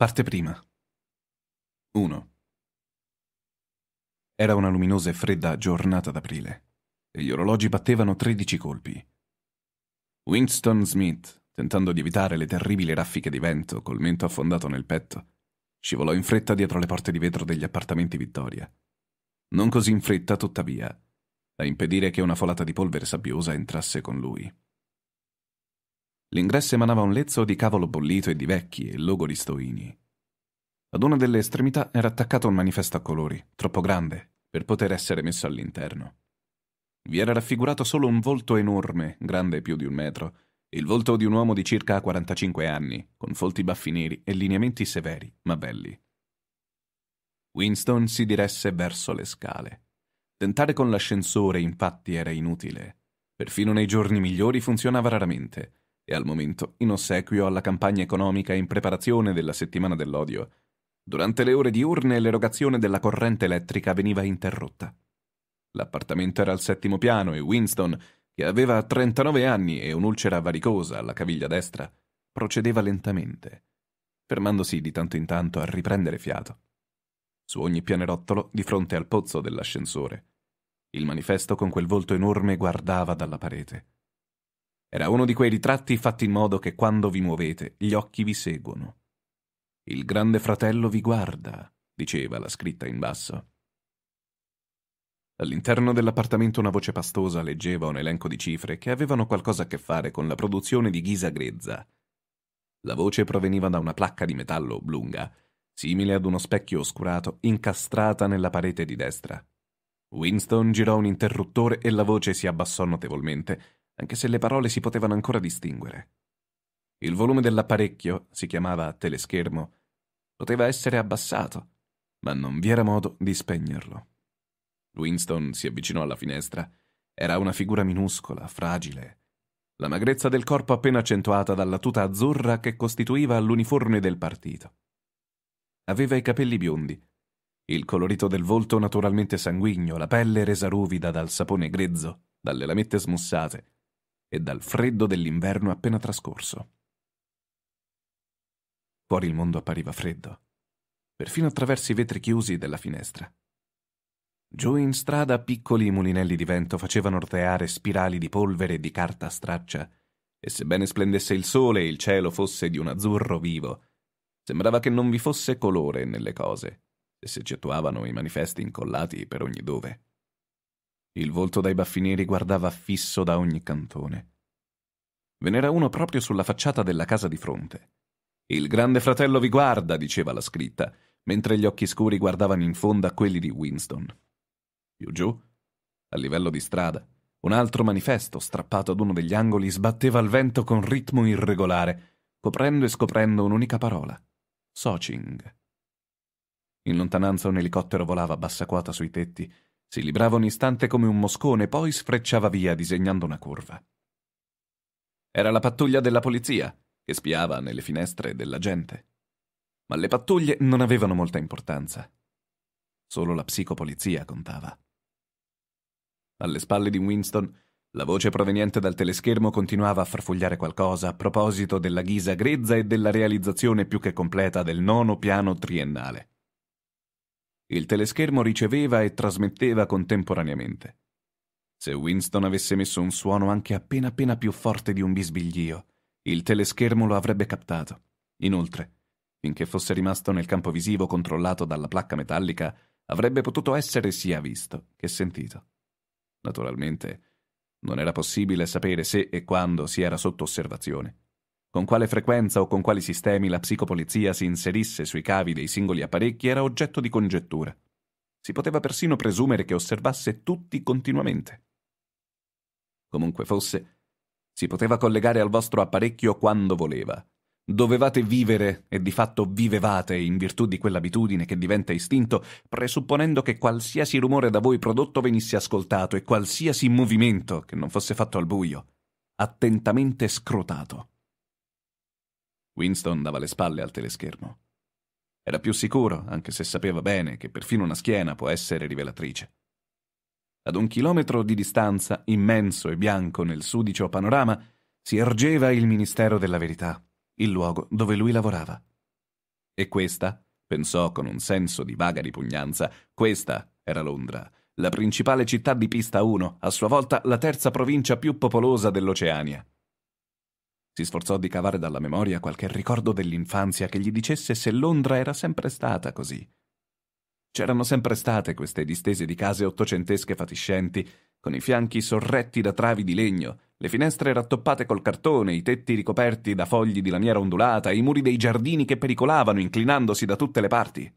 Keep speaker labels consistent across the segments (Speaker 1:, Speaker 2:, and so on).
Speaker 1: Parte prima. 1. Era una luminosa e fredda giornata d'aprile e gli orologi battevano 13 colpi. Winston Smith, tentando di evitare le terribili raffiche di vento col mento affondato nel petto, scivolò in fretta dietro le porte di vetro degli appartamenti Vittoria. Non così in fretta, tuttavia, da impedire che una folata di polvere sabbiosa entrasse con lui. L'ingresso emanava un lezzo di cavolo bollito e di vecchi e logori stoini. Ad una delle estremità era attaccato un manifesto a colori, troppo grande, per poter essere messo all'interno. Vi era raffigurato solo un volto enorme, grande più di un metro, il volto di un uomo di circa 45 anni, con folti baffi neri e lineamenti severi, ma belli. Winston si diresse verso le scale. Tentare con l'ascensore, infatti, era inutile. Perfino nei giorni migliori funzionava raramente, e al momento in ossequio alla campagna economica in preparazione della settimana dell'odio. Durante le ore diurne l'erogazione della corrente elettrica veniva interrotta. L'appartamento era al settimo piano e Winston, che aveva 39 anni e un'ulcera varicosa alla caviglia destra, procedeva lentamente, fermandosi di tanto in tanto a riprendere fiato. Su ogni pianerottolo, di fronte al pozzo dell'ascensore, il manifesto con quel volto enorme guardava dalla parete. Era uno di quei ritratti fatti in modo che quando vi muovete gli occhi vi seguono. Il grande fratello vi guarda, diceva la scritta in basso. All'interno dell'appartamento una voce pastosa leggeva un elenco di cifre che avevano qualcosa a che fare con la produzione di ghisa grezza. La voce proveniva da una placca di metallo oblunga, simile ad uno specchio oscurato incastrata nella parete di destra. Winston girò un interruttore e la voce si abbassò notevolmente, anche se le parole si potevano ancora distinguere. Il volume dell'apparecchio, si chiamava teleschermo, poteva essere abbassato, ma non vi era modo di spegnerlo. Winston si avvicinò alla finestra. Era una figura minuscola, fragile. La magrezza del corpo appena accentuata dalla tuta azzurra che costituiva l'uniforme del partito. Aveva i capelli biondi, il colorito del volto naturalmente sanguigno, la pelle resa ruvida dal sapone grezzo, dalle lamette smussate, e dal freddo dell'inverno appena trascorso. Fuori il mondo appariva freddo, perfino attraverso i vetri chiusi della finestra. Giù in strada piccoli mulinelli di vento facevano orteare spirali di polvere e di carta straccia, e sebbene splendesse il sole e il cielo fosse di un azzurro vivo, sembrava che non vi fosse colore nelle cose, e si gettuavano i manifesti incollati per ogni dove. Il volto dai baffi neri guardava fisso da ogni cantone. Ve n'era uno proprio sulla facciata della casa di fronte. Il grande fratello vi guarda, diceva la scritta, mentre gli occhi scuri guardavano in fondo a quelli di Winston. Più giù, a livello di strada, un altro manifesto, strappato ad uno degli angoli, sbatteva al vento con ritmo irregolare, coprendo e scoprendo un'unica parola: Socing. In lontananza un elicottero volava a bassa quota sui tetti si librava un istante come un moscone, poi sfrecciava via disegnando una curva. Era la pattuglia della polizia, che spiava nelle finestre della gente. Ma le pattuglie non avevano molta importanza. Solo la psicopolizia contava. Alle spalle di Winston, la voce proveniente dal teleschermo continuava a farfugliare qualcosa a proposito della ghisa grezza e della realizzazione più che completa del nono piano triennale il teleschermo riceveva e trasmetteva contemporaneamente. Se Winston avesse messo un suono anche appena appena più forte di un bisbiglio, il teleschermo lo avrebbe captato. Inoltre, finché fosse rimasto nel campo visivo controllato dalla placca metallica, avrebbe potuto essere sia visto che sentito. Naturalmente, non era possibile sapere se e quando si era sotto osservazione. Con quale frequenza o con quali sistemi la psicopolizia si inserisse sui cavi dei singoli apparecchi era oggetto di congettura. Si poteva persino presumere che osservasse tutti continuamente. Comunque fosse, si poteva collegare al vostro apparecchio quando voleva. Dovevate vivere, e di fatto vivevate, in virtù di quell'abitudine che diventa istinto, presupponendo che qualsiasi rumore da voi prodotto venisse ascoltato e qualsiasi movimento, che non fosse fatto al buio, attentamente scrutato. Winston dava le spalle al teleschermo. Era più sicuro, anche se sapeva bene che perfino una schiena può essere rivelatrice. Ad un chilometro di distanza, immenso e bianco nel sudicio panorama, si ergeva il Ministero della Verità, il luogo dove lui lavorava. E questa, pensò con un senso di vaga ripugnanza, questa era Londra, la principale città di pista 1, a sua volta la terza provincia più popolosa dell'Oceania. Si sforzò di cavare dalla memoria qualche ricordo dell'infanzia che gli dicesse se Londra era sempre stata così. C'erano sempre state queste distese di case ottocentesche fatiscenti, con i fianchi sorretti da travi di legno, le finestre rattoppate col cartone, i tetti ricoperti da fogli di lamiera ondulata, i muri dei giardini che pericolavano inclinandosi da tutte le parti.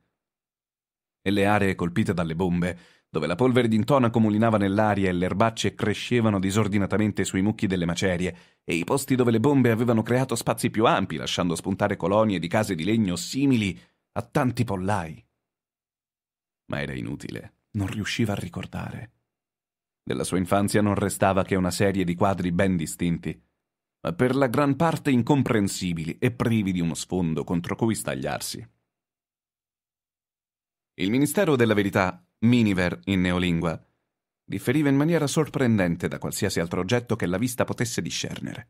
Speaker 1: E le aree colpite dalle bombe dove la polvere d'intonaco mulinava nell'aria e le erbacce crescevano disordinatamente sui mucchi delle macerie, e i posti dove le bombe avevano creato spazi più ampi, lasciando spuntare colonie di case di legno simili a tanti pollai. Ma era inutile, non riusciva a ricordare. Della sua infanzia non restava che una serie di quadri ben distinti, ma per la gran parte incomprensibili e privi di uno sfondo contro cui stagliarsi. Il Ministero della Verità, Miniver in neolingua, differiva in maniera sorprendente da qualsiasi altro oggetto che la vista potesse discernere.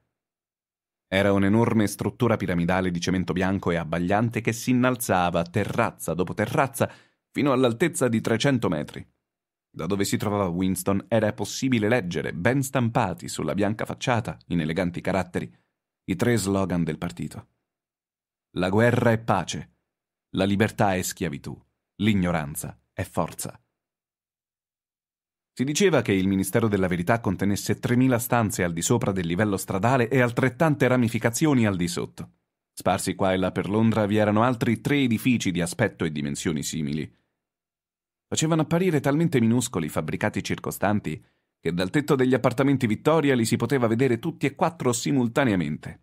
Speaker 1: Era un'enorme struttura piramidale di cemento bianco e abbagliante che si innalzava terrazza dopo terrazza fino all'altezza di 300 metri. Da dove si trovava Winston era possibile leggere, ben stampati sulla bianca facciata, in eleganti caratteri, i tre slogan del partito. La guerra è pace, la libertà è schiavitù, L'ignoranza è forza. Si diceva che il Ministero della Verità contenesse 3.000 stanze al di sopra del livello stradale e altrettante ramificazioni al di sotto. Sparsi qua e là per Londra vi erano altri tre edifici di aspetto e dimensioni simili. Facevano apparire talmente minuscoli i fabbricati circostanti che dal tetto degli appartamenti Vittoria li si poteva vedere tutti e quattro simultaneamente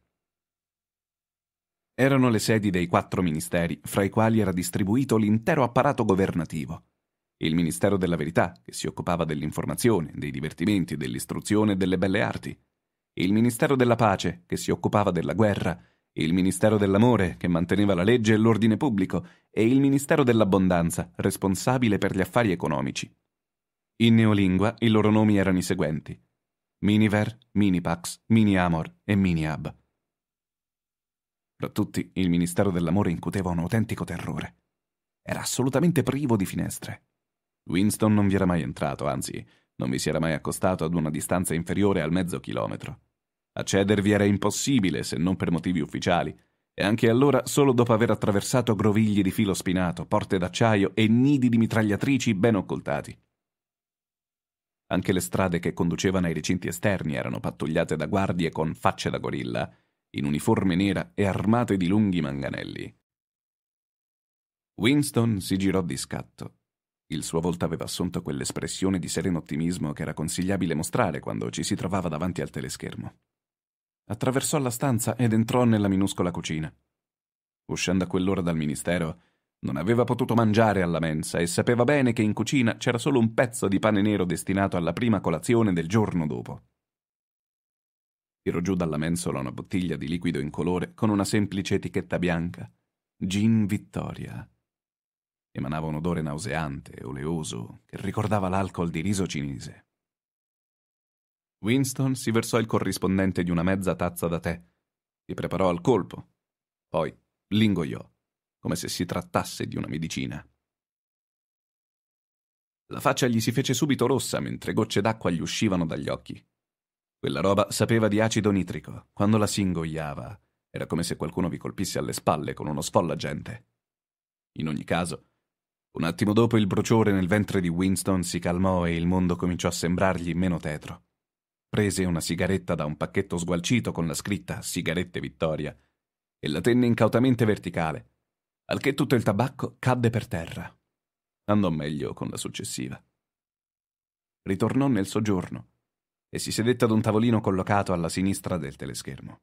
Speaker 1: erano le sedi dei quattro ministeri, fra i quali era distribuito l'intero apparato governativo. Il Ministero della Verità, che si occupava dell'informazione, dei divertimenti, dell'istruzione e delle belle arti. Il Ministero della Pace, che si occupava della guerra. Il Ministero dell'Amore, che manteneva la legge e l'ordine pubblico. E il Ministero dell'Abbondanza, responsabile per gli affari economici. In neolingua i loro nomi erano i seguenti. Miniver, Minipax, Miniamor e Miniab tra tutti il Ministero dell'Amore incuteva un autentico terrore. Era assolutamente privo di finestre. Winston non vi era mai entrato, anzi, non vi si era mai accostato ad una distanza inferiore al mezzo chilometro. Accedervi era impossibile se non per motivi ufficiali, e anche allora solo dopo aver attraversato grovigli di filo spinato, porte d'acciaio e nidi di mitragliatrici ben occultati. Anche le strade che conducevano ai recinti esterni erano pattugliate da guardie con facce da gorilla in uniforme nera e armate di lunghi manganelli. Winston si girò di scatto. Il suo volto aveva assunto quell'espressione di sereno ottimismo che era consigliabile mostrare quando ci si trovava davanti al teleschermo. Attraversò la stanza ed entrò nella minuscola cucina. Uscendo a quell'ora dal ministero, non aveva potuto mangiare alla mensa e sapeva bene che in cucina c'era solo un pezzo di pane nero destinato alla prima colazione del giorno dopo. Tiro giù dalla mensola una bottiglia di liquido incolore con una semplice etichetta bianca. Gin Vittoria. Emanava un odore nauseante, oleoso, che ricordava l'alcol di riso cinese. Winston si versò il corrispondente di una mezza tazza da tè e preparò al colpo. Poi l'ingoiò, come se si trattasse di una medicina. La faccia gli si fece subito rossa mentre gocce d'acqua gli uscivano dagli occhi. Quella roba sapeva di acido nitrico. Quando la si ingoiava, era come se qualcuno vi colpisse alle spalle con uno sfollagente. In ogni caso, un attimo dopo il bruciore nel ventre di Winston si calmò e il mondo cominciò a sembrargli meno tetro. Prese una sigaretta da un pacchetto sgualcito con la scritta Sigarette Vittoria e la tenne incautamente verticale, al che tutto il tabacco cadde per terra. Andò meglio con la successiva. Ritornò nel soggiorno e si sedette ad un tavolino collocato alla sinistra del teleschermo.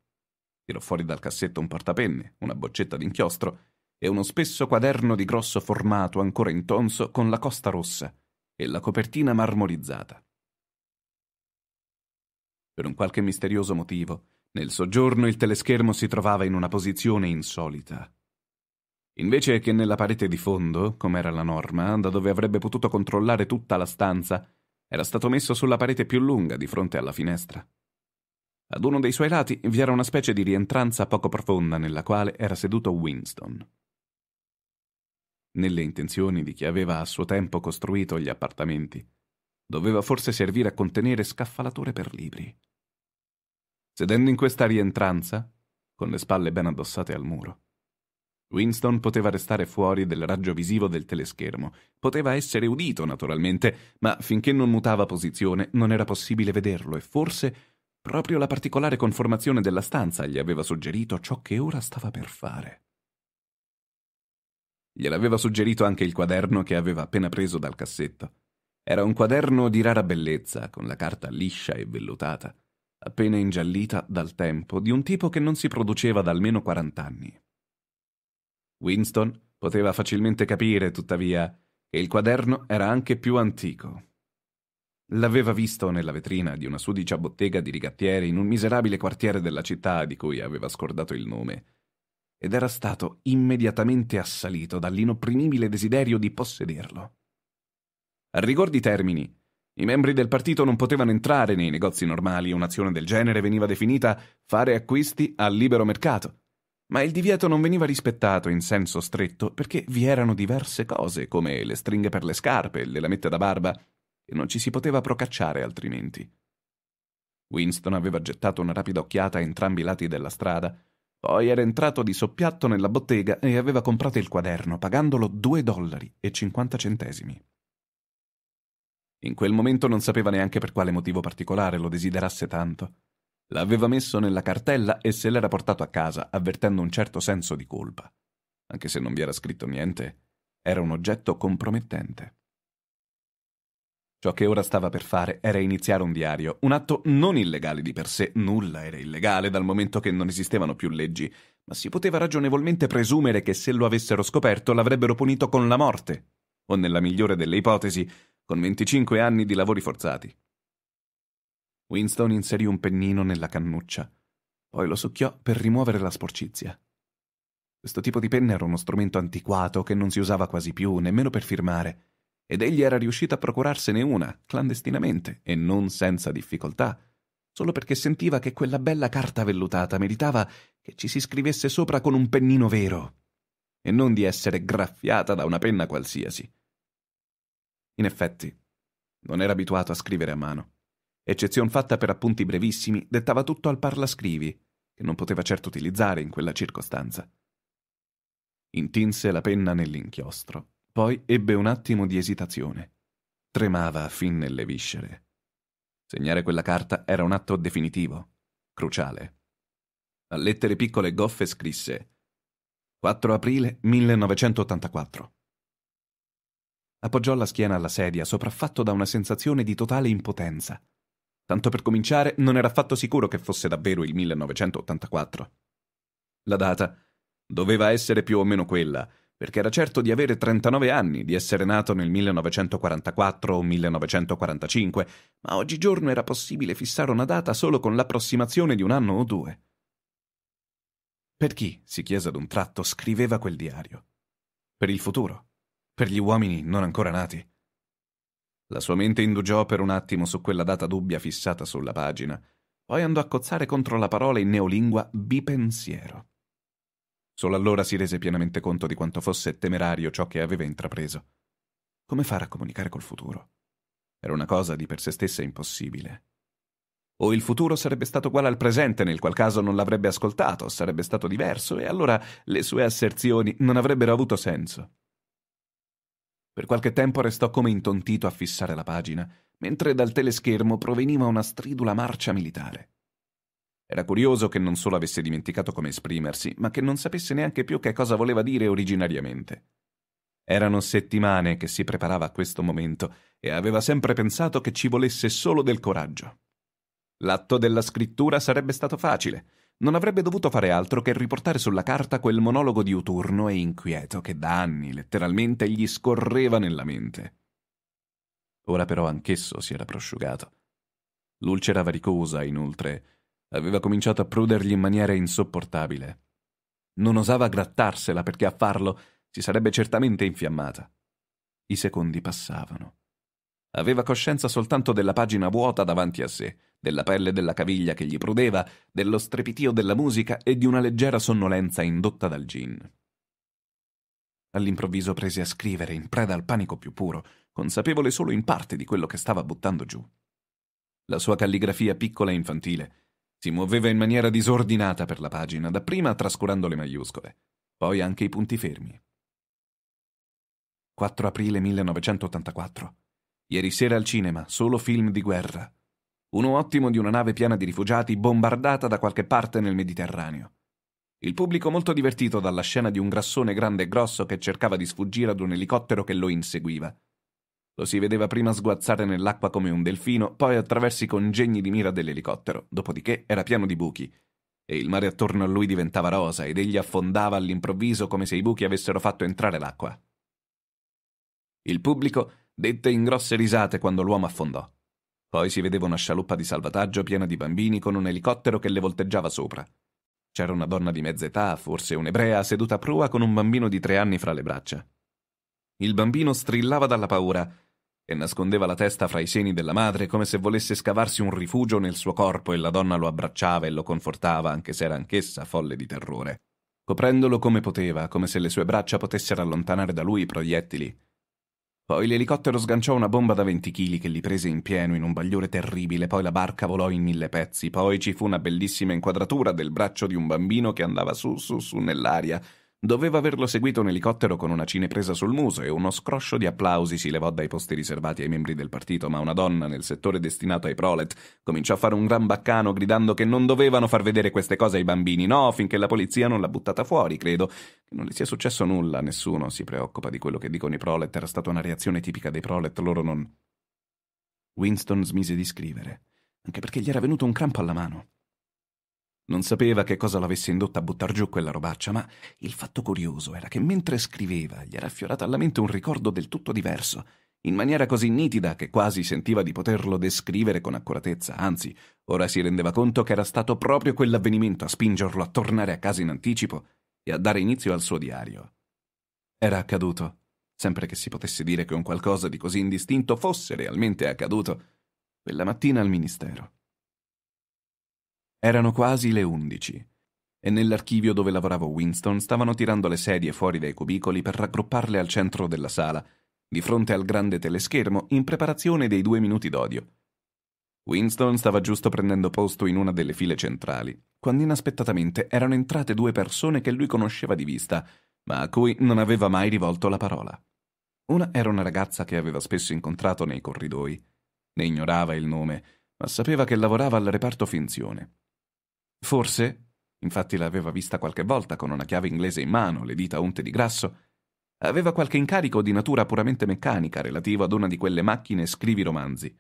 Speaker 1: Tirò fuori dal cassetto un portapenne, una boccetta d'inchiostro e uno spesso quaderno di grosso formato ancora intonso con la costa rossa e la copertina marmorizzata. Per un qualche misterioso motivo, nel soggiorno il teleschermo si trovava in una posizione insolita. Invece che nella parete di fondo, come era la norma, da dove avrebbe potuto controllare tutta la stanza, era stato messo sulla parete più lunga di fronte alla finestra. Ad uno dei suoi lati vi era una specie di rientranza poco profonda nella quale era seduto Winston. Nelle intenzioni di chi aveva a suo tempo costruito gli appartamenti, doveva forse servire a contenere scaffalature per libri. Sedendo in questa rientranza, con le spalle ben addossate al muro, Winston poteva restare fuori del raggio visivo del teleschermo. Poteva essere udito, naturalmente, ma finché non mutava posizione non era possibile vederlo e forse proprio la particolare conformazione della stanza gli aveva suggerito ciò che ora stava per fare. Gliel'aveva suggerito anche il quaderno che aveva appena preso dal cassetto. Era un quaderno di rara bellezza, con la carta liscia e vellutata, appena ingiallita dal tempo, di un tipo che non si produceva da almeno 40 anni. Winston poteva facilmente capire, tuttavia, che il quaderno era anche più antico. L'aveva visto nella vetrina di una sudicia bottega di rigattieri in un miserabile quartiere della città di cui aveva scordato il nome, ed era stato immediatamente assalito dall'inopprimibile desiderio di possederlo. A rigor di termini, i membri del partito non potevano entrare nei negozi normali e un'azione del genere veniva definita fare acquisti al libero mercato, ma il divieto non veniva rispettato in senso stretto perché vi erano diverse cose, come le stringhe per le scarpe e le lamette da barba, e non ci si poteva procacciare altrimenti. Winston aveva gettato una rapida occhiata a entrambi i lati della strada, poi era entrato di soppiatto nella bottega e aveva comprato il quaderno pagandolo 2 dollari e 50 centesimi. In quel momento non sapeva neanche per quale motivo particolare lo desiderasse tanto. L'aveva messo nella cartella e se l'era portato a casa, avvertendo un certo senso di colpa. Anche se non vi era scritto niente, era un oggetto compromettente. Ciò che ora stava per fare era iniziare un diario, un atto non illegale di per sé, nulla era illegale dal momento che non esistevano più leggi, ma si poteva ragionevolmente presumere che se lo avessero scoperto l'avrebbero punito con la morte, o nella migliore delle ipotesi, con 25 anni di lavori forzati. Winston inserì un pennino nella cannuccia, poi lo succhiò per rimuovere la sporcizia. Questo tipo di penna era uno strumento antiquato che non si usava quasi più, nemmeno per firmare, ed egli era riuscito a procurarsene una, clandestinamente e non senza difficoltà, solo perché sentiva che quella bella carta vellutata meritava che ci si scrivesse sopra con un pennino vero, e non di essere graffiata da una penna qualsiasi. In effetti, non era abituato a scrivere a mano eccezion fatta per appunti brevissimi, dettava tutto al parlascrivi, che non poteva certo utilizzare in quella circostanza. Intinse la penna nell'inchiostro, poi ebbe un attimo di esitazione. Tremava fin nelle viscere. Segnare quella carta era un atto definitivo, cruciale. A lettere piccole e goffe scrisse 4 aprile 1984. Appoggiò la schiena alla sedia, sopraffatto da una sensazione di totale impotenza. Tanto per cominciare, non era affatto sicuro che fosse davvero il 1984. La data doveva essere più o meno quella, perché era certo di avere 39 anni, di essere nato nel 1944 o 1945, ma oggigiorno era possibile fissare una data solo con l'approssimazione di un anno o due. Per chi, si chiese ad un tratto, scriveva quel diario? Per il futuro? Per gli uomini non ancora nati? La sua mente indugiò per un attimo su quella data dubbia fissata sulla pagina, poi andò a cozzare contro la parola in neolingua bipensiero. Solo allora si rese pienamente conto di quanto fosse temerario ciò che aveva intrapreso. Come fare a comunicare col futuro? Era una cosa di per sé stessa impossibile. O il futuro sarebbe stato uguale al presente, nel qual caso non l'avrebbe ascoltato, sarebbe stato diverso, e allora le sue asserzioni non avrebbero avuto senso. Per qualche tempo restò come intontito a fissare la pagina, mentre dal teleschermo proveniva una stridula marcia militare. Era curioso che non solo avesse dimenticato come esprimersi, ma che non sapesse neanche più che cosa voleva dire originariamente. Erano settimane che si preparava a questo momento e aveva sempre pensato che ci volesse solo del coraggio. L'atto della scrittura sarebbe stato facile, non avrebbe dovuto fare altro che riportare sulla carta quel monologo diuturno e inquieto che da anni letteralmente gli scorreva nella mente. Ora però anch'esso si era prosciugato. L'ulcera varicosa, inoltre, aveva cominciato a prudergli in maniera insopportabile. Non osava grattarsela perché a farlo si sarebbe certamente infiammata. I secondi passavano. Aveva coscienza soltanto della pagina vuota davanti a sé della pelle della caviglia che gli prudeva, dello strepitio della musica e di una leggera sonnolenza indotta dal gin. All'improvviso prese a scrivere, in preda al panico più puro, consapevole solo in parte di quello che stava buttando giù. La sua calligrafia piccola e infantile si muoveva in maniera disordinata per la pagina, dapprima trascurando le maiuscole, poi anche i punti fermi. 4 aprile 1984. Ieri sera al cinema, solo film di guerra, uno ottimo di una nave piena di rifugiati bombardata da qualche parte nel Mediterraneo. Il pubblico molto divertito dalla scena di un grassone grande e grosso che cercava di sfuggire ad un elicottero che lo inseguiva. Lo si vedeva prima sguazzare nell'acqua come un delfino, poi attraverso i congegni di mira dell'elicottero, dopodiché era pieno di buchi. E il mare attorno a lui diventava rosa ed egli affondava all'improvviso come se i buchi avessero fatto entrare l'acqua. Il pubblico dette in grosse risate quando l'uomo affondò. Poi si vedeva una scialuppa di salvataggio piena di bambini con un elicottero che le volteggiava sopra. C'era una donna di mezza età, forse un'ebrea, seduta a prua con un bambino di tre anni fra le braccia. Il bambino strillava dalla paura e nascondeva la testa fra i seni della madre come se volesse scavarsi un rifugio nel suo corpo e la donna lo abbracciava e lo confortava, anche se era anch'essa folle di terrore, coprendolo come poteva, come se le sue braccia potessero allontanare da lui i proiettili poi l'elicottero sganciò una bomba da 20 kg che li prese in pieno in un bagliore terribile, poi la barca volò in mille pezzi, poi ci fu una bellissima inquadratura del braccio di un bambino che andava su su su nell'aria, Doveva averlo seguito un elicottero con una cinepresa sul muso e uno scroscio di applausi si levò dai posti riservati ai membri del partito, ma una donna nel settore destinato ai prolet cominciò a fare un gran baccano gridando che non dovevano far vedere queste cose ai bambini, no, finché la polizia non l'ha buttata fuori, credo. Che non le sia successo nulla, nessuno si preoccupa di quello che dicono i prolet, era stata una reazione tipica dei prolet, loro non... Winston smise di scrivere, anche perché gli era venuto un crampo alla mano. Non sapeva che cosa l'avesse indotta a buttar giù quella robaccia, ma il fatto curioso era che mentre scriveva gli era affiorato alla mente un ricordo del tutto diverso, in maniera così nitida che quasi sentiva di poterlo descrivere con accuratezza, anzi, ora si rendeva conto che era stato proprio quell'avvenimento a spingerlo a tornare a casa in anticipo e a dare inizio al suo diario. Era accaduto, sempre che si potesse dire che un qualcosa di così indistinto fosse realmente accaduto, quella mattina al ministero. Erano quasi le undici e nell'archivio dove lavoravo Winston stavano tirando le sedie fuori dai cubicoli per raggrupparle al centro della sala, di fronte al grande teleschermo in preparazione dei due minuti d'odio. Winston stava giusto prendendo posto in una delle file centrali, quando inaspettatamente erano entrate due persone che lui conosceva di vista, ma a cui non aveva mai rivolto la parola. Una era una ragazza che aveva spesso incontrato nei corridoi. Ne ignorava il nome, ma sapeva che lavorava al reparto finzione Forse, infatti l'aveva vista qualche volta con una chiave inglese in mano, le dita unte di grasso, aveva qualche incarico di natura puramente meccanica relativo ad una di quelle macchine scrivi romanzi.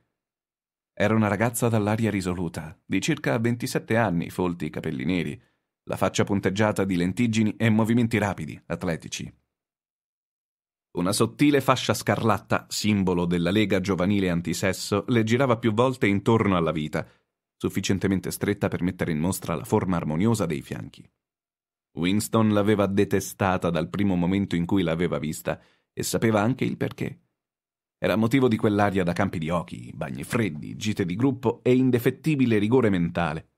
Speaker 1: Era una ragazza dall'aria risoluta, di circa 27 anni, folti i capelli neri, la faccia punteggiata di lentiggini e movimenti rapidi, atletici. Una sottile fascia scarlatta, simbolo della Lega Giovanile Antisesso, le girava più volte intorno alla vita, sufficientemente stretta per mettere in mostra la forma armoniosa dei fianchi. Winston l'aveva detestata dal primo momento in cui l'aveva vista e sapeva anche il perché. Era motivo di quell'aria da campi di occhi, bagni freddi, gite di gruppo e indefettibile rigore mentale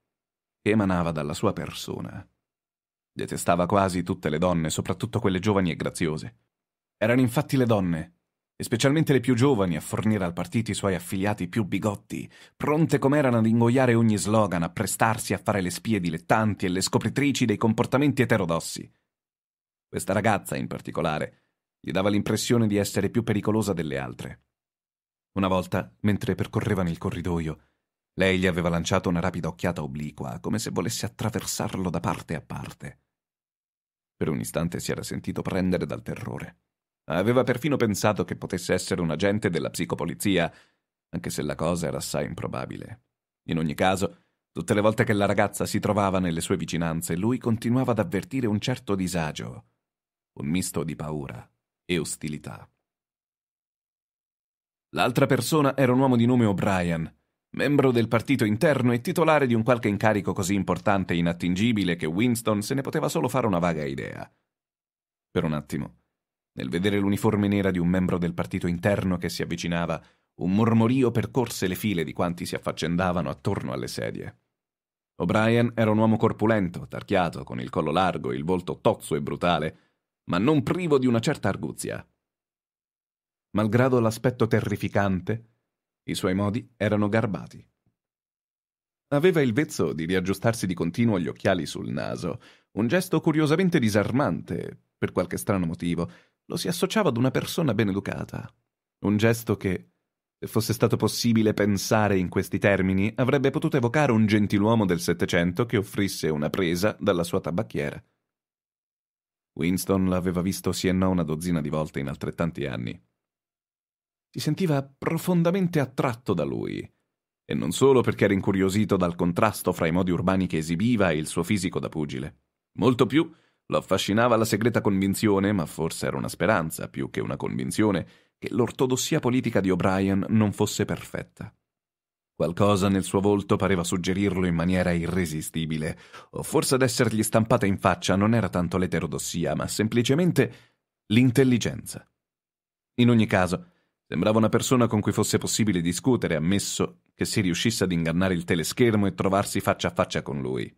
Speaker 1: che emanava dalla sua persona. Detestava quasi tutte le donne, soprattutto quelle giovani e graziose. Erano infatti le donne e specialmente le più giovani a fornire al partito i suoi affiliati più bigotti, pronte com'erano ad ingoiare ogni slogan, a prestarsi a fare le spie dilettanti e le scopritrici dei comportamenti eterodossi. Questa ragazza, in particolare, gli dava l'impressione di essere più pericolosa delle altre. Una volta, mentre percorrevano il corridoio, lei gli aveva lanciato una rapida occhiata obliqua, come se volesse attraversarlo da parte a parte. Per un istante si era sentito prendere dal terrore. Aveva perfino pensato che potesse essere un agente della psicopolizia, anche se la cosa era assai improbabile. In ogni caso, tutte le volte che la ragazza si trovava nelle sue vicinanze, lui continuava ad avvertire un certo disagio, un misto di paura e ostilità. L'altra persona era un uomo di nome O'Brien, membro del partito interno e titolare di un qualche incarico così importante e inattingibile che Winston se ne poteva solo fare una vaga idea. Per un attimo nel vedere l'uniforme nera di un membro del partito interno che si avvicinava, un mormorio percorse le file di quanti si affaccendavano attorno alle sedie. O'Brien era un uomo corpulento, tarchiato, con il collo largo, il volto tozzo e brutale, ma non privo di una certa arguzia. Malgrado l'aspetto terrificante, i suoi modi erano garbati. Aveva il vezzo di riaggiustarsi di continuo gli occhiali sul naso, un gesto curiosamente disarmante, per qualche strano motivo, lo si associava ad una persona ben educata. Un gesto che, se fosse stato possibile pensare in questi termini, avrebbe potuto evocare un gentiluomo del Settecento che offrisse una presa dalla sua tabacchiera. Winston l'aveva visto sì e no una dozzina di volte in altrettanti anni. Si sentiva profondamente attratto da lui, e non solo perché era incuriosito dal contrasto fra i modi urbani che esibiva e il suo fisico da pugile, molto più lo affascinava la segreta convinzione, ma forse era una speranza più che una convinzione, che l'ortodossia politica di O'Brien non fosse perfetta. Qualcosa nel suo volto pareva suggerirlo in maniera irresistibile, o forse ad essergli stampata in faccia non era tanto l'eterodossia, ma semplicemente l'intelligenza. In ogni caso, Sembrava una persona con cui fosse possibile discutere, ammesso che si riuscisse ad ingannare il teleschermo e trovarsi faccia a faccia con lui.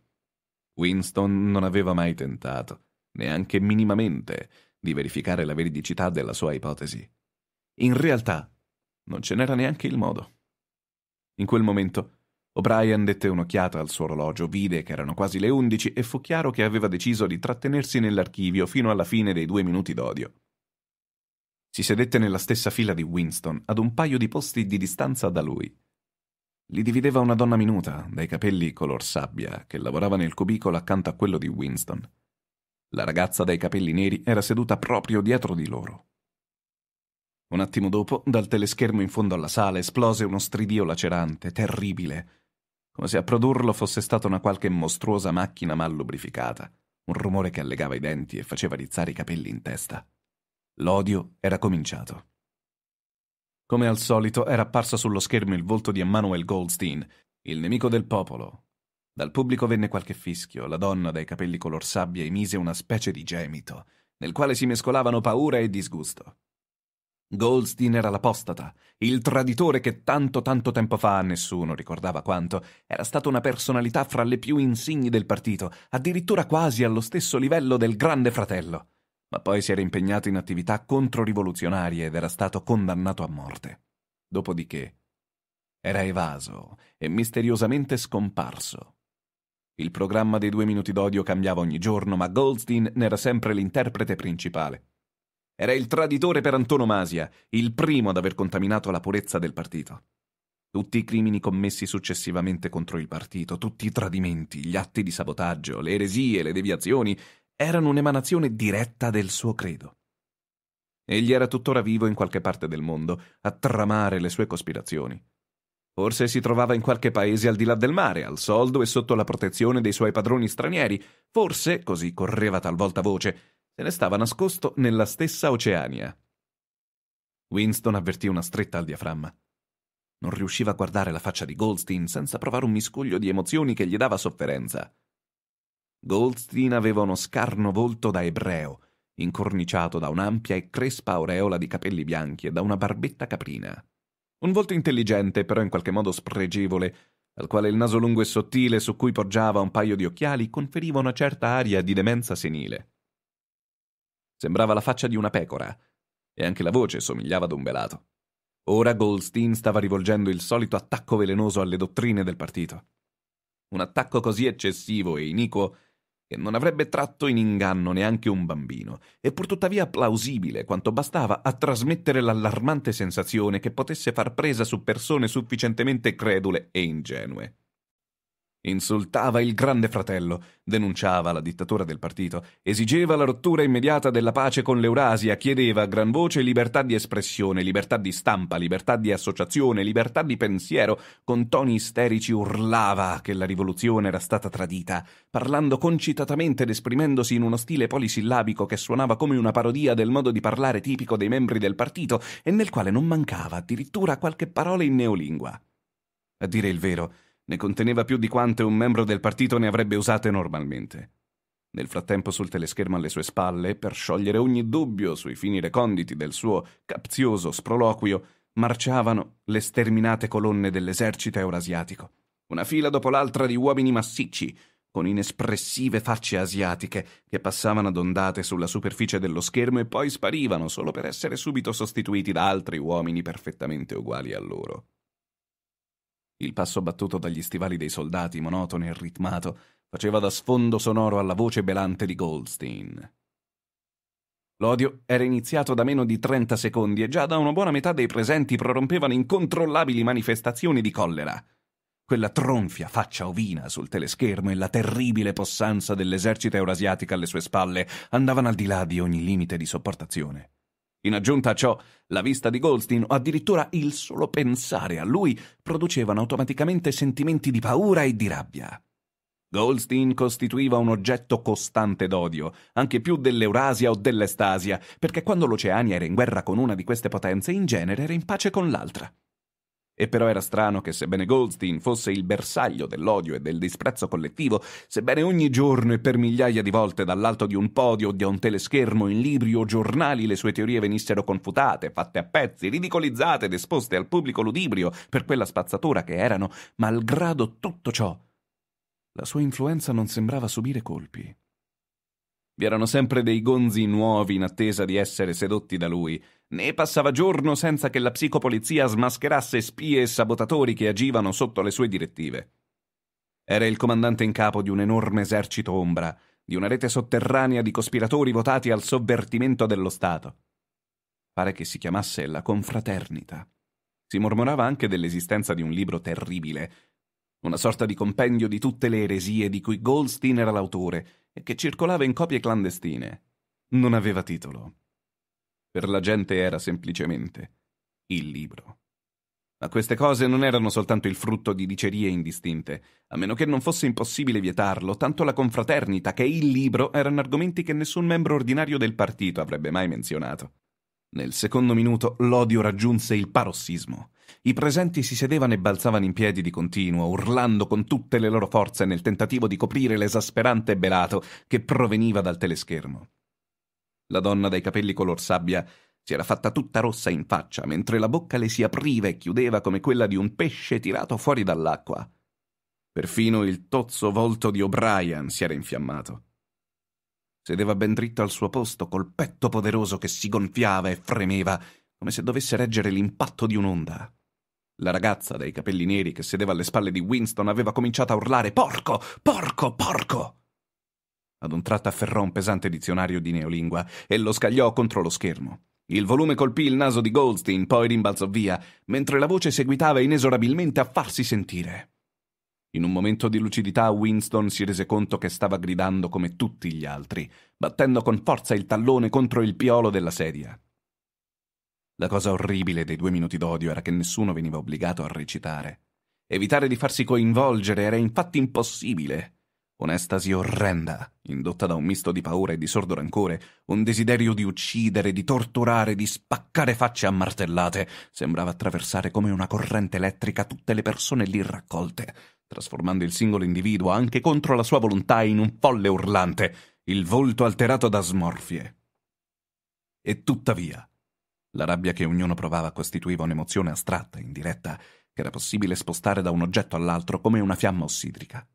Speaker 1: Winston non aveva mai tentato, neanche minimamente, di verificare la veridicità della sua ipotesi. In realtà, non ce n'era neanche il modo. In quel momento, O'Brien dette un'occhiata al suo orologio, vide che erano quasi le undici e fu chiaro che aveva deciso di trattenersi nell'archivio fino alla fine dei due minuti d'odio. Si sedette nella stessa fila di Winston, ad un paio di posti di distanza da lui. Li divideva una donna minuta, dai capelli color sabbia, che lavorava nel cubicolo accanto a quello di Winston. La ragazza dai capelli neri era seduta proprio dietro di loro. Un attimo dopo, dal teleschermo in fondo alla sala esplose uno stridio lacerante, terribile, come se a produrlo fosse stata una qualche mostruosa macchina mal lubrificata, un rumore che allegava i denti e faceva rizzare i capelli in testa. L'odio era cominciato. Come al solito era apparso sullo schermo il volto di Emmanuel Goldstein, il nemico del popolo. Dal pubblico venne qualche fischio, la donna dai capelli color sabbia emise una specie di gemito, nel quale si mescolavano paura e disgusto. Goldstein era l'apostata, il traditore che tanto tanto tempo fa, nessuno ricordava quanto, era stata una personalità fra le più insigni del partito, addirittura quasi allo stesso livello del Grande Fratello ma poi si era impegnato in attività controrivoluzionarie ed era stato condannato a morte. Dopodiché era evaso e misteriosamente scomparso. Il programma dei due minuti d'odio cambiava ogni giorno, ma Goldstein ne era sempre l'interprete principale. Era il traditore per antonomasia, il primo ad aver contaminato la purezza del partito. Tutti i crimini commessi successivamente contro il partito, tutti i tradimenti, gli atti di sabotaggio, le eresie, le deviazioni, erano un'emanazione diretta del suo credo. Egli era tuttora vivo in qualche parte del mondo, a tramare le sue cospirazioni. Forse si trovava in qualche paese al di là del mare, al soldo e sotto la protezione dei suoi padroni stranieri. Forse, così correva talvolta voce, se ne stava nascosto nella stessa Oceania. Winston avvertì una stretta al diaframma. Non riusciva a guardare la faccia di Goldstein senza provare un miscuglio di emozioni che gli dava sofferenza. Goldstein aveva uno scarno volto da ebreo, incorniciato da un'ampia e crespa aureola di capelli bianchi e da una barbetta caprina. Un volto intelligente, però in qualche modo spregevole, al quale il naso lungo e sottile su cui poggiava un paio di occhiali conferiva una certa aria di demenza senile. Sembrava la faccia di una pecora, e anche la voce somigliava ad un velato. Ora Goldstein stava rivolgendo il solito attacco velenoso alle dottrine del partito. Un attacco così eccessivo e iniquo non avrebbe tratto in inganno neanche un bambino, e pur tuttavia plausibile quanto bastava a trasmettere l'allarmante sensazione che potesse far presa su persone sufficientemente credule e ingenue. Insultava il grande fratello, denunciava la dittatura del partito, esigeva la rottura immediata della pace con l'Eurasia, chiedeva a gran voce libertà di espressione, libertà di stampa, libertà di associazione, libertà di pensiero, con toni isterici urlava che la rivoluzione era stata tradita, parlando concitatamente ed esprimendosi in uno stile polisillabico che suonava come una parodia del modo di parlare tipico dei membri del partito e nel quale non mancava addirittura qualche parola in neolingua. A dire il vero, ne conteneva più di quante un membro del partito ne avrebbe usate normalmente. Nel frattempo sul teleschermo alle sue spalle, per sciogliere ogni dubbio sui fini reconditi del suo capzioso sproloquio, marciavano le sterminate colonne dell'esercito eurasiatico, una fila dopo l'altra di uomini massicci, con inespressive facce asiatiche che passavano ad ondate sulla superficie dello schermo e poi sparivano solo per essere subito sostituiti da altri uomini perfettamente uguali a loro. Il passo battuto dagli stivali dei soldati, monotono e ritmato, faceva da sfondo sonoro alla voce belante di Goldstein. L'odio era iniziato da meno di 30 secondi e già da una buona metà dei presenti prorompevano incontrollabili manifestazioni di collera. Quella tronfia faccia ovina sul teleschermo e la terribile possanza dell'esercito eurasiatico alle sue spalle andavano al di là di ogni limite di sopportazione. In aggiunta a ciò, la vista di Goldstein o addirittura il solo pensare a lui producevano automaticamente sentimenti di paura e di rabbia. Goldstein costituiva un oggetto costante d'odio, anche più dell'Eurasia o dell'Estasia, perché quando l'Oceania era in guerra con una di queste potenze in genere era in pace con l'altra. E però era strano che sebbene Goldstein fosse il bersaglio dell'odio e del disprezzo collettivo, sebbene ogni giorno e per migliaia di volte dall'alto di un podio o di un teleschermo in libri o giornali le sue teorie venissero confutate, fatte a pezzi, ridicolizzate ed esposte al pubblico ludibrio per quella spazzatura che erano, malgrado tutto ciò, la sua influenza non sembrava subire colpi. Vi erano sempre dei gonzi nuovi in attesa di essere sedotti da lui, Né passava giorno senza che la psicopolizia smascherasse spie e sabotatori che agivano sotto le sue direttive. Era il comandante in capo di un enorme esercito ombra, di una rete sotterranea di cospiratori votati al sovvertimento dello Stato. Pare che si chiamasse la confraternita. Si mormorava anche dell'esistenza di un libro terribile, una sorta di compendio di tutte le eresie di cui Goldstein era l'autore e che circolava in copie clandestine. Non aveva titolo. Per la gente era semplicemente il libro. Ma queste cose non erano soltanto il frutto di dicerie indistinte, a meno che non fosse impossibile vietarlo, tanto la confraternita che il libro erano argomenti che nessun membro ordinario del partito avrebbe mai menzionato. Nel secondo minuto l'odio raggiunse il parossismo. I presenti si sedevano e balzavano in piedi di continuo, urlando con tutte le loro forze nel tentativo di coprire l'esasperante belato che proveniva dal teleschermo. La donna dai capelli color sabbia si era fatta tutta rossa in faccia, mentre la bocca le si apriva e chiudeva come quella di un pesce tirato fuori dall'acqua. Perfino il tozzo volto di O'Brien si era infiammato. Sedeva ben dritto al suo posto, col petto poderoso che si gonfiava e fremeva, come se dovesse reggere l'impatto di un'onda. La ragazza dai capelli neri che sedeva alle spalle di Winston aveva cominciato a urlare Porco, porco, porco! Ad un tratto afferrò un pesante dizionario di neolingua e lo scagliò contro lo schermo. Il volume colpì il naso di Goldstein, poi rimbalzò via, mentre la voce seguitava inesorabilmente a farsi sentire. In un momento di lucidità Winston si rese conto che stava gridando come tutti gli altri, battendo con forza il tallone contro il piolo della sedia. La cosa orribile dei due minuti d'odio era che nessuno veniva obbligato a recitare. Evitare di farsi coinvolgere era infatti impossibile un'estasi orrenda, indotta da un misto di paura e di sordo rancore, un desiderio di uccidere, di torturare, di spaccare facce a martellate, sembrava attraversare come una corrente elettrica tutte le persone lì raccolte, trasformando il singolo individuo, anche contro la sua volontà, in un folle urlante, il volto alterato da smorfie. E tuttavia, la rabbia che ognuno provava costituiva un'emozione astratta, indiretta, che era possibile spostare da un oggetto all'altro come una fiamma ossidrica.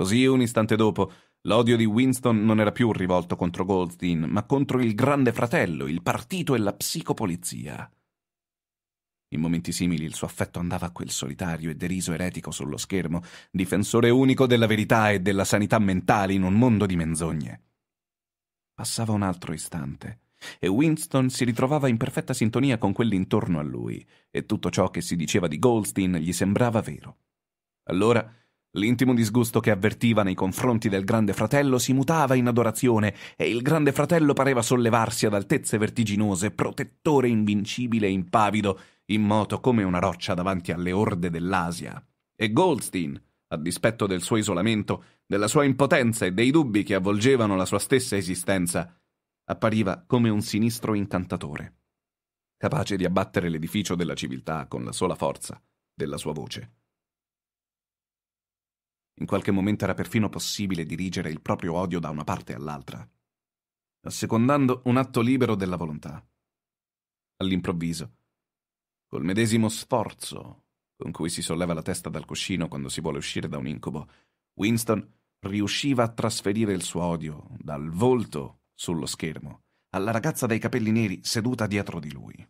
Speaker 1: Così, un istante dopo, l'odio di Winston non era più rivolto contro Goldstein, ma contro il grande fratello, il partito e la psicopolizia. In momenti simili il suo affetto andava a quel solitario e deriso eretico sullo schermo, difensore unico della verità e della sanità mentale in un mondo di menzogne. Passava un altro istante, e Winston si ritrovava in perfetta sintonia con quelli intorno a lui, e tutto ciò che si diceva di Goldstein gli sembrava vero. Allora L'intimo disgusto che avvertiva nei confronti del Grande Fratello si mutava in adorazione e il Grande Fratello pareva sollevarsi ad altezze vertiginose, protettore invincibile e impavido, immoto come una roccia davanti alle orde dell'Asia. E Goldstein, a dispetto del suo isolamento, della sua impotenza e dei dubbi che avvolgevano la sua stessa esistenza, appariva come un sinistro incantatore, capace di abbattere l'edificio della civiltà con la sola forza della sua voce. In qualche momento era perfino possibile dirigere il proprio odio da una parte all'altra, assecondando un atto libero della volontà. All'improvviso, col medesimo sforzo con cui si solleva la testa dal cuscino quando si vuole uscire da un incubo, Winston riusciva a trasferire il suo odio dal volto sullo schermo alla ragazza dai capelli neri seduta dietro di lui.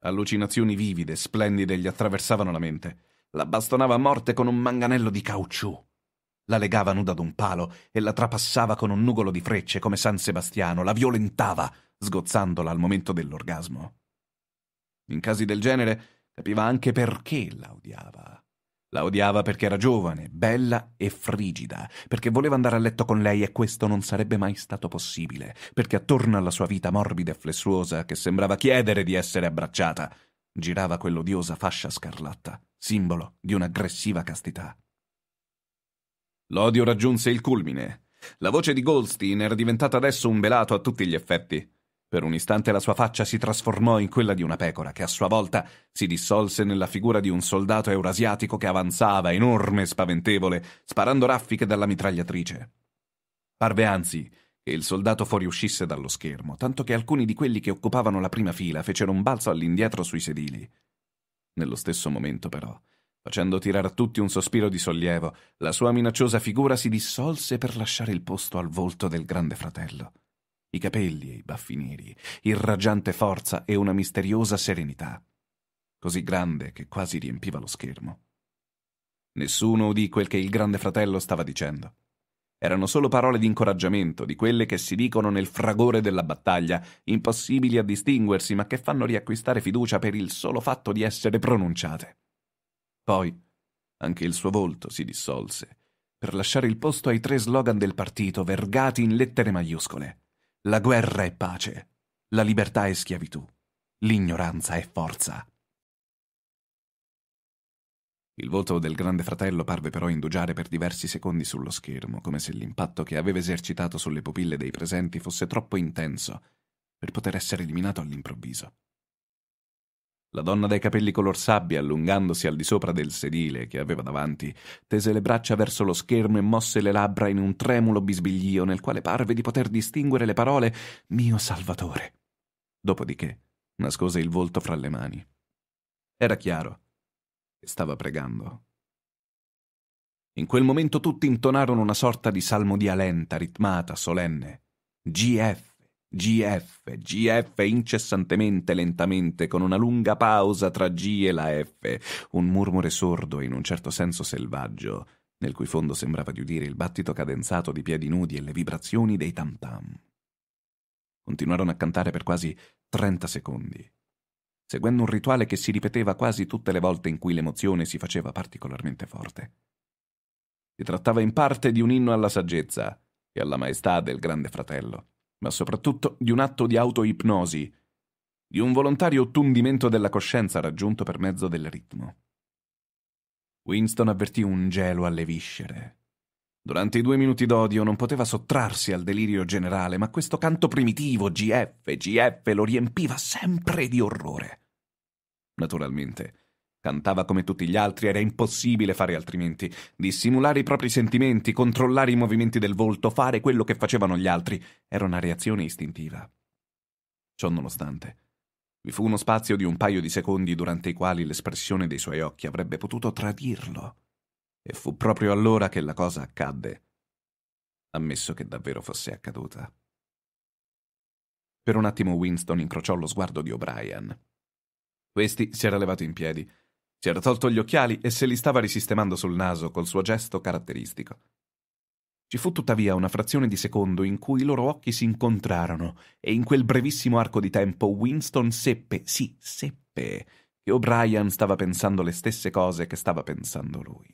Speaker 1: Allucinazioni vivide, splendide gli attraversavano la mente la bastonava a morte con un manganello di caucciù. La legava nuda ad un palo e la trapassava con un nugolo di frecce come San Sebastiano, la violentava, sgozzandola al momento dell'orgasmo. In casi del genere capiva anche perché la odiava. La odiava perché era giovane, bella e frigida, perché voleva andare a letto con lei e questo non sarebbe mai stato possibile, perché attorno alla sua vita morbida e flessuosa, che sembrava chiedere di essere abbracciata, girava quell'odiosa fascia scarlatta, simbolo di un'aggressiva castità. L'odio raggiunse il culmine. La voce di Goldstein era diventata adesso un velato a tutti gli effetti. Per un istante la sua faccia si trasformò in quella di una pecora, che a sua volta si dissolse nella figura di un soldato eurasiatico che avanzava, enorme e spaventevole, sparando raffiche dalla mitragliatrice. Parve anzi e il soldato fuoriuscisse dallo schermo, tanto che alcuni di quelli che occupavano la prima fila fecero un balzo all'indietro sui sedili. Nello stesso momento, però, facendo tirar a tutti un sospiro di sollievo, la sua minacciosa figura si dissolse per lasciare il posto al volto del grande fratello. I capelli e i baffi neri, irraggiante forza e una misteriosa serenità, così grande che quasi riempiva lo schermo. Nessuno udì quel che il grande fratello stava dicendo. Erano solo parole di incoraggiamento, di quelle che si dicono nel fragore della battaglia, impossibili a distinguersi, ma che fanno riacquistare fiducia per il solo fatto di essere pronunciate. Poi anche il suo volto si dissolse, per lasciare il posto ai tre slogan del partito vergati in lettere maiuscole. La guerra è pace, la libertà è schiavitù, l'ignoranza è forza. Il volto del grande fratello parve però indugiare per diversi secondi sullo schermo, come se l'impatto che aveva esercitato sulle pupille dei presenti fosse troppo intenso per poter essere eliminato all'improvviso. La donna dai capelli color sabbia, allungandosi al di sopra del sedile che aveva davanti, tese le braccia verso lo schermo e mosse le labbra in un tremulo bisbiglio nel quale parve di poter distinguere le parole Mio Salvatore. Dopodiché nascose il volto fra le mani. Era chiaro stava pregando. In quel momento tutti intonarono una sorta di salmodia lenta, ritmata, solenne. GF, GF, GF incessantemente, lentamente, con una lunga pausa tra G e la F, un murmure sordo e in un certo senso selvaggio, nel cui fondo sembrava di udire il battito cadenzato di piedi nudi e le vibrazioni dei tam tam. Continuarono a cantare per quasi 30 secondi seguendo un rituale che si ripeteva quasi tutte le volte in cui l'emozione si faceva particolarmente forte. Si trattava in parte di un inno alla saggezza e alla maestà del grande fratello, ma soprattutto di un atto di autoipnosi, di un volontario tundimento della coscienza raggiunto per mezzo del ritmo. Winston avvertì un gelo alle viscere. Durante i due minuti d'odio non poteva sottrarsi al delirio generale, ma questo canto primitivo, GF, GF, lo riempiva sempre di orrore. Naturalmente. Cantava come tutti gli altri, era impossibile fare altrimenti. Dissimulare i propri sentimenti, controllare i movimenti del volto, fare quello che facevano gli altri, era una reazione istintiva. Ciò nonostante, vi fu uno spazio di un paio di secondi durante i quali l'espressione dei suoi occhi avrebbe potuto tradirlo. E fu proprio allora che la cosa accadde, ammesso che davvero fosse accaduta. Per un attimo Winston incrociò lo sguardo di O'Brien, questi si era levato in piedi, si era tolto gli occhiali e se li stava risistemando sul naso col suo gesto caratteristico. Ci fu tuttavia una frazione di secondo in cui i loro occhi si incontrarono e in quel brevissimo arco di tempo Winston seppe, sì, seppe, che O'Brien stava pensando le stesse cose che stava pensando lui.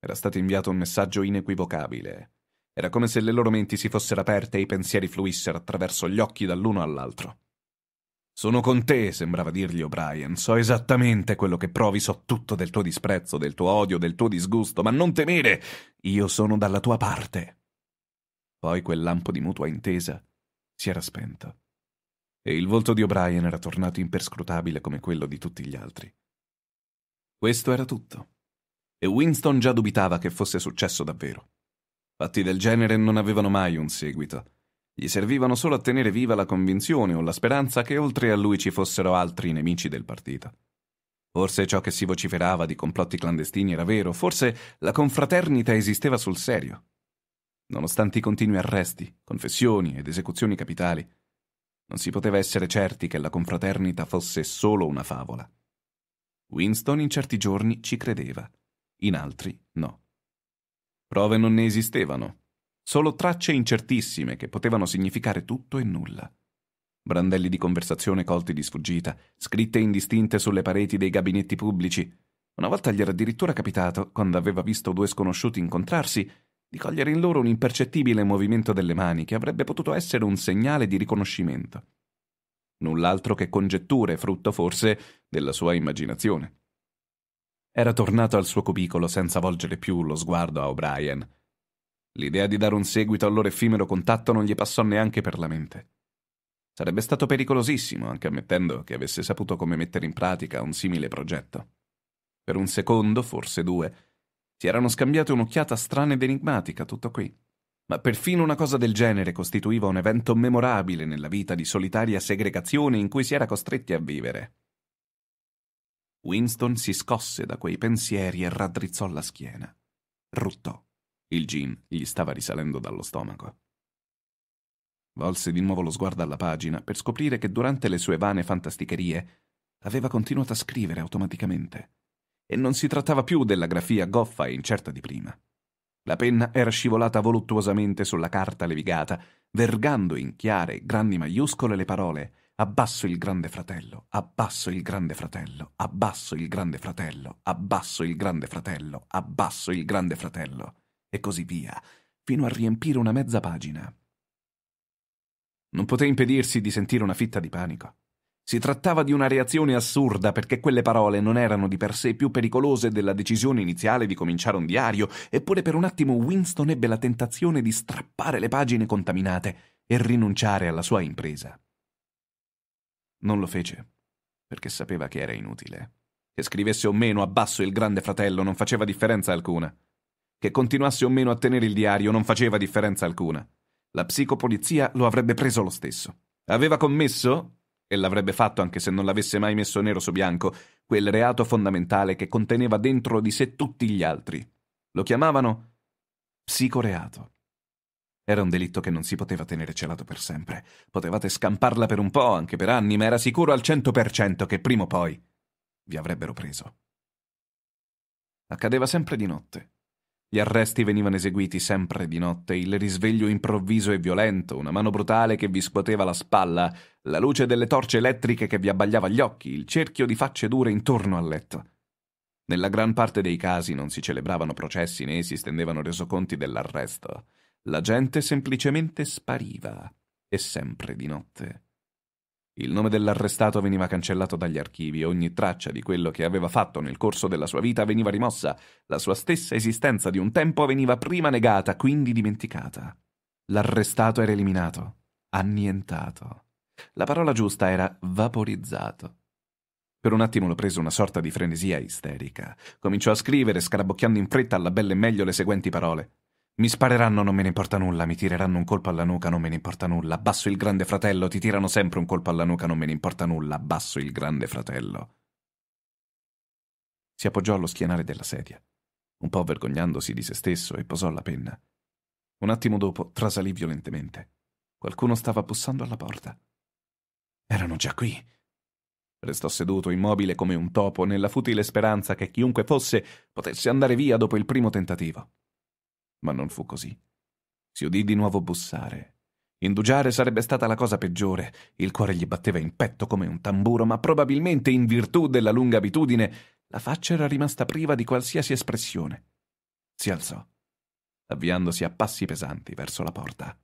Speaker 1: Era stato inviato un messaggio inequivocabile. Era come se le loro menti si fossero aperte e i pensieri fluissero attraverso gli occhi dall'uno all'altro. Sono con te, sembrava dirgli O'Brien. So esattamente quello che provi, so tutto del tuo disprezzo, del tuo odio, del tuo disgusto, ma non temere, io sono dalla tua parte. Poi quel lampo di mutua intesa si era spento. E il volto di O'Brien era tornato imperscrutabile come quello di tutti gli altri. Questo era tutto. E Winston già dubitava che fosse successo davvero. Fatti del genere non avevano mai un seguito gli servivano solo a tenere viva la convinzione o la speranza che oltre a lui ci fossero altri nemici del partito. Forse ciò che si vociferava di complotti clandestini era vero, forse la confraternita esisteva sul serio. Nonostante i continui arresti, confessioni ed esecuzioni capitali, non si poteva essere certi che la confraternita fosse solo una favola. Winston in certi giorni ci credeva, in altri no. Prove non ne esistevano, Solo tracce incertissime che potevano significare tutto e nulla. Brandelli di conversazione colti di sfuggita, scritte indistinte sulle pareti dei gabinetti pubblici. Una volta gli era addirittura capitato, quando aveva visto due sconosciuti incontrarsi, di cogliere in loro un impercettibile movimento delle mani che avrebbe potuto essere un segnale di riconoscimento. Null'altro che congetture, frutto forse della sua immaginazione. Era tornato al suo cubicolo senza volgere più lo sguardo a O'Brien, L'idea di dare un seguito al loro effimero contatto non gli passò neanche per la mente. Sarebbe stato pericolosissimo, anche ammettendo che avesse saputo come mettere in pratica un simile progetto. Per un secondo, forse due, si erano scambiate un'occhiata strana ed enigmatica, tutto qui. Ma perfino una cosa del genere costituiva un evento memorabile nella vita di solitaria segregazione in cui si era costretti a vivere. Winston si scosse da quei pensieri e raddrizzò la schiena. Ruttò. Il gin gli stava risalendo dallo stomaco. Volse di nuovo lo sguardo alla pagina per scoprire che durante le sue vane fantasticherie aveva continuato a scrivere automaticamente. E non si trattava più della grafia goffa e incerta di prima. La penna era scivolata voluttuosamente sulla carta levigata, vergando in chiare, grandi maiuscole le parole Abbasso il grande fratello, abbasso il grande fratello, abbasso il grande fratello, abbasso il grande fratello, abbasso il grande fratello e così via, fino a riempire una mezza pagina. Non poté impedirsi di sentire una fitta di panico. Si trattava di una reazione assurda perché quelle parole non erano di per sé più pericolose della decisione iniziale di cominciare un diario, eppure per un attimo Winston ebbe la tentazione di strappare le pagine contaminate e rinunciare alla sua impresa. Non lo fece, perché sapeva che era inutile. Che scrivesse o meno a basso il grande fratello non faceva differenza alcuna. Che continuasse o meno a tenere il diario non faceva differenza alcuna. La psicopolizia lo avrebbe preso lo stesso. Aveva commesso, e l'avrebbe fatto anche se non l'avesse mai messo nero su bianco, quel reato fondamentale che conteneva dentro di sé tutti gli altri. Lo chiamavano psicoreato. Era un delitto che non si poteva tenere celato per sempre. Potevate scamparla per un po', anche per anni, ma era sicuro al 100% che prima o poi vi avrebbero preso. Accadeva sempre di notte. Gli arresti venivano eseguiti sempre di notte, il risveglio improvviso e violento, una mano brutale che vi scuoteva la spalla, la luce delle torce elettriche che vi abbagliava gli occhi, il cerchio di facce dure intorno al letto. Nella gran parte dei casi non si celebravano processi né si stendevano resoconti dell'arresto. La gente semplicemente spariva, e sempre di notte. Il nome dell'arrestato veniva cancellato dagli archivi, ogni traccia di quello che aveva fatto nel corso della sua vita veniva rimossa, la sua stessa esistenza di un tempo veniva prima negata, quindi dimenticata. L'arrestato era eliminato, annientato. La parola giusta era vaporizzato. Per un attimo lo prese una sorta di frenesia isterica. Cominciò a scrivere, scarabocchiando in fretta alla belle meglio le seguenti parole. Mi spareranno, non me ne importa nulla, mi tireranno un colpo alla nuca, non me ne importa nulla, abbasso il grande fratello, ti tirano sempre un colpo alla nuca, non me ne importa nulla, abbasso il grande fratello. Si appoggiò allo schienale della sedia, un po' vergognandosi di se stesso, e posò la penna. Un attimo dopo trasalì violentemente. Qualcuno stava bussando alla porta. Erano già qui. Restò seduto, immobile come un topo, nella futile speranza che chiunque fosse potesse andare via dopo il primo tentativo ma non fu così. Si udì di nuovo bussare. Indugiare sarebbe stata la cosa peggiore, il cuore gli batteva in petto come un tamburo, ma probabilmente in virtù della lunga abitudine la faccia era rimasta priva di qualsiasi espressione. Si alzò, avviandosi a passi pesanti verso la porta.